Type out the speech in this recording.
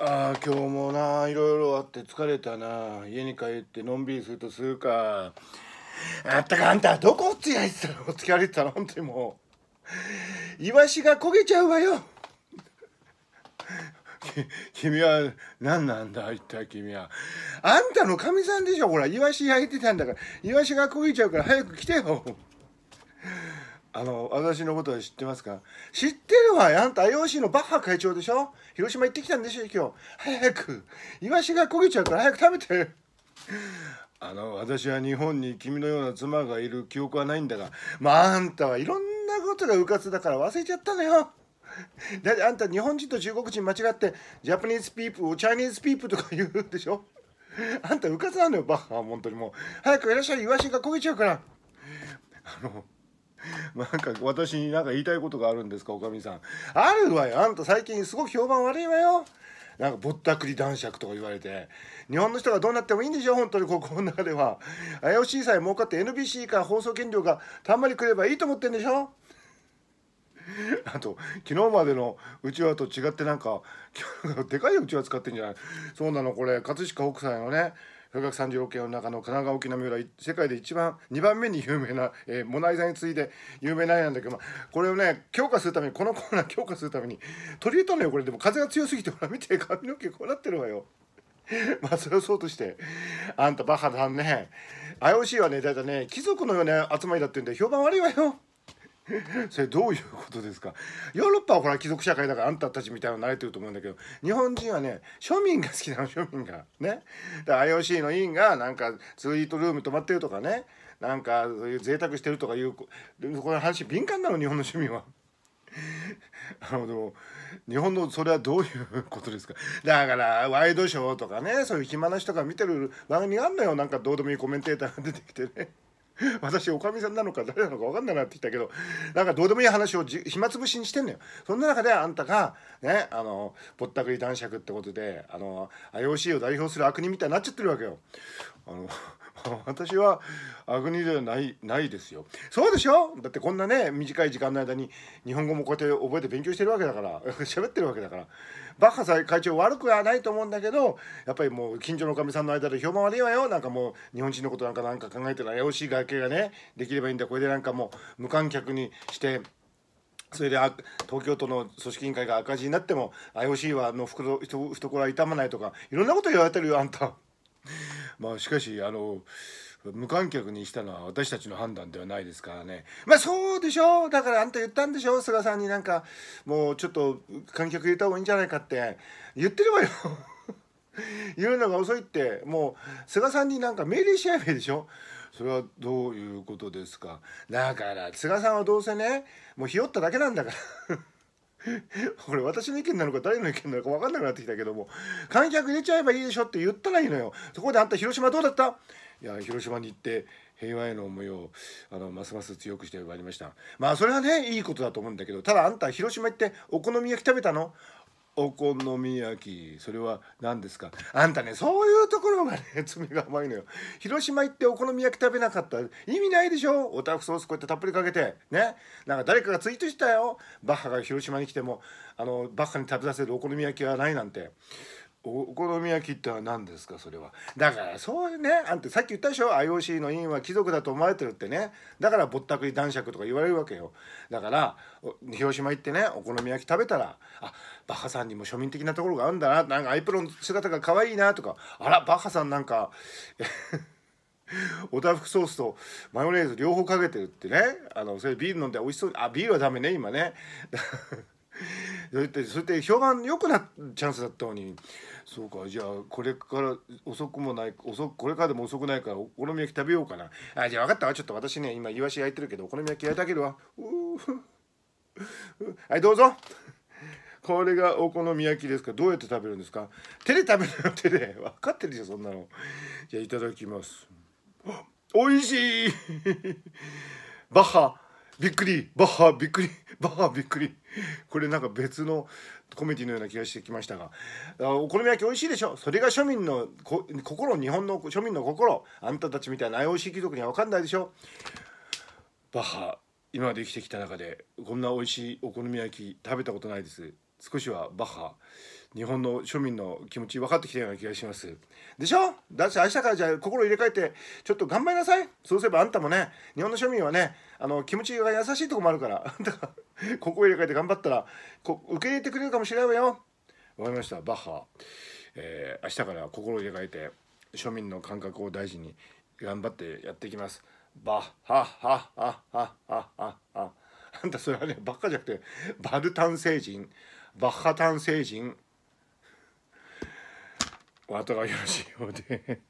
ああ今日もないろいろあって疲れたな家に帰ってのんびりするとするかあったかあんたどこおつき合いってたのお付き合いってたの本当にもうイワシが焦げちゃうわよ 君は何なんだ一体君はあんたのかみさんでしょほらイワシ焼いてたんだからイワシが焦げちゃうから早く来てよあの私のことは知ってますか知ってるわあんた IOC のバッハ会長でしょ広島行ってきたんでしょ今日早くイワシが焦げちゃうから早く食べてあの私は日本に君のような妻がいる記憶はないんだがまああんたはいろんなことがうかつだから忘れちゃったのよだってあんた日本人と中国人間違ってジャパニーズピープをチャイニーズピープとか言うでしょあんたうかつなのよバッハ本当にもう早くいらっしゃいイワシが焦げちゃうからあの なんか私に何か言いたいことがあるんですかおかみさんあるわよあんた最近すごく評判悪いわよなんかぼったくり男爵とか言われて日本の人がどうなってもいいんでしょ本当にこ この中では IOC さえ儲かって NBC か放送権料がたんまりくればいいと思ってんでしょあと昨日までのうちわと違ってなんか でかいうちわ使ってんじゃないそうなのこれ葛飾北斎のね430億円の中の神奈川沖の三浦世界で一番2番目に有名な、えー、モナ・リザに次いで有名なんだけど、まあ、これをね強化するためにこのコーナー強化するために取り入れたのよこれでも風が強すぎてほら見て髪の毛こうなってるわよ。まあそれをそうとしてあんたバカだね IOC はねだいたいね貴族のような集まりだってうんで評判悪いわよ。それどういうことですかヨーロッパはほら貴族社会だからあんたたちみたいなの慣れてると思うんだけど日本人はね庶民が好きなの庶民がねだ IOC の委員がなんかツイートルーム泊まってるとかねなんかそういう贅沢してるとかいうこの話敏感なの日本の庶民は。あの日本のそれはどういうことですかだからワイドショーとかねそういう暇な人が見てる番組があんのよなんかどうでもいいコメンテーターが出てきてね。私おかみさんなのか誰なのか分かんないなってきたけどなんかどうでもいい話を暇つぶしにしてんのよそんな中であんたがねあのぼったくり男爵ってことであの IOC を代表する悪人みたいになっちゃってるわけよあの 私は悪人ではないないですよそうでしょだってこんなね短い時間の間に日本語もこうやって覚えて勉強してるわけだから 喋ってるわけだからバッハさん会長悪くはないと思うんだけどやっぱりもう近所のおかみさんの間で評判悪いわよなんかもう日本人のことなんかなんか考えてる怪しい外形がねできればいいんだこれでなんかもう無観客にしてそれで東京都の組織委員会が赤字になっても IOC はの懐は痛まないとかいろんなこと言われてるよあんた。まあしかしあの無観客にしたのは私たちの判断ではないですからねまあそうでしょだからあんた言ったんでしょ菅さんになんかもうちょっと観客入れた方がいいんじゃないかって言ってればよ 言うのが遅いってもう菅さんになんか命令し合えばいいでしょそれはどういうことですかだから菅さんはどうせねもうひよっただけなんだから これ私の意見なのか誰の意見なのか分かんなくなってきたけども観客入れちゃえばいいでしょって言ったらいいのよそこであんた広島どうだったいや広島に行って平和への思いをあのますます強くしてまいりましたまあそれはねいいことだと思うんだけどただあんた広島行ってお好み焼き食べたのお好み焼きそれは何ですかあんたねそういうところがね 罪が甘いのよ広島行ってお好み焼き食べなかったら意味ないでしょおたふソースこうやってたっぷりかけてねなんか誰かがツイートしたよバッハが広島に来てもあのバッハに食べさせるお好み焼きはないなんてお好み焼きって何ですかそれはだからそうねあんたさっき言ったでしょ IOC の委員は貴族だと思われてるってねだからぼったくり男爵とか言われるわけよだから広島行ってねお好み焼き食べたらあバッハさんにも庶民的なところがあるんだななんかアイプロン姿が可愛いなとかあらバッハさんなんか おたふくソースとマヨネーズ両方かけてるってねあのそれビール飲んで美味しそうあビールはダメね今ねそれってそれっ評判良くなるチャンスだったのにそうかじゃあこれから遅くもない遅これからでも遅くないからお好み焼き食べようかなあじゃあ分かったわちょっと私ね今いわし焼いてるけどお好み焼き焼いてあげるわはいどうぞこれがお好み焼きですかどうやって食べるんですか手で食べるの手で分かってるじゃょそんなのじゃあいただきます美味しいバッハびっくりバッハびっくり バッハびっくりこれなんか別のコメディのような気がしてきましたがお好み焼き美味しいでしょそれが庶民のこ心日本の庶民の心あんたたちみたいな IOC 貴族には分かんないでしょバッハ今まで生きてきた中でこんな美味しいお好み焼き食べたことないです少しはバッハ日本の庶民の気持ち分かってきたような気がしますでしょだし明日からじゃあ心入れ替えてちょっと頑張りなさいそうすればあんたもね日本の庶民はねあの気持ちが優しいとこもあるから だからここ入れ替えて頑張ったらこ受け入れてくれるかもしれないわよわかりましたバッハ、えー、明日から心入れ替えて庶民の感覚を大事に頑張ってやっていきますバッハッハッハッハッハッハッあんたそれはねバッかじゃなくてバルタン星人バッハ誕星人お後がよろしいようで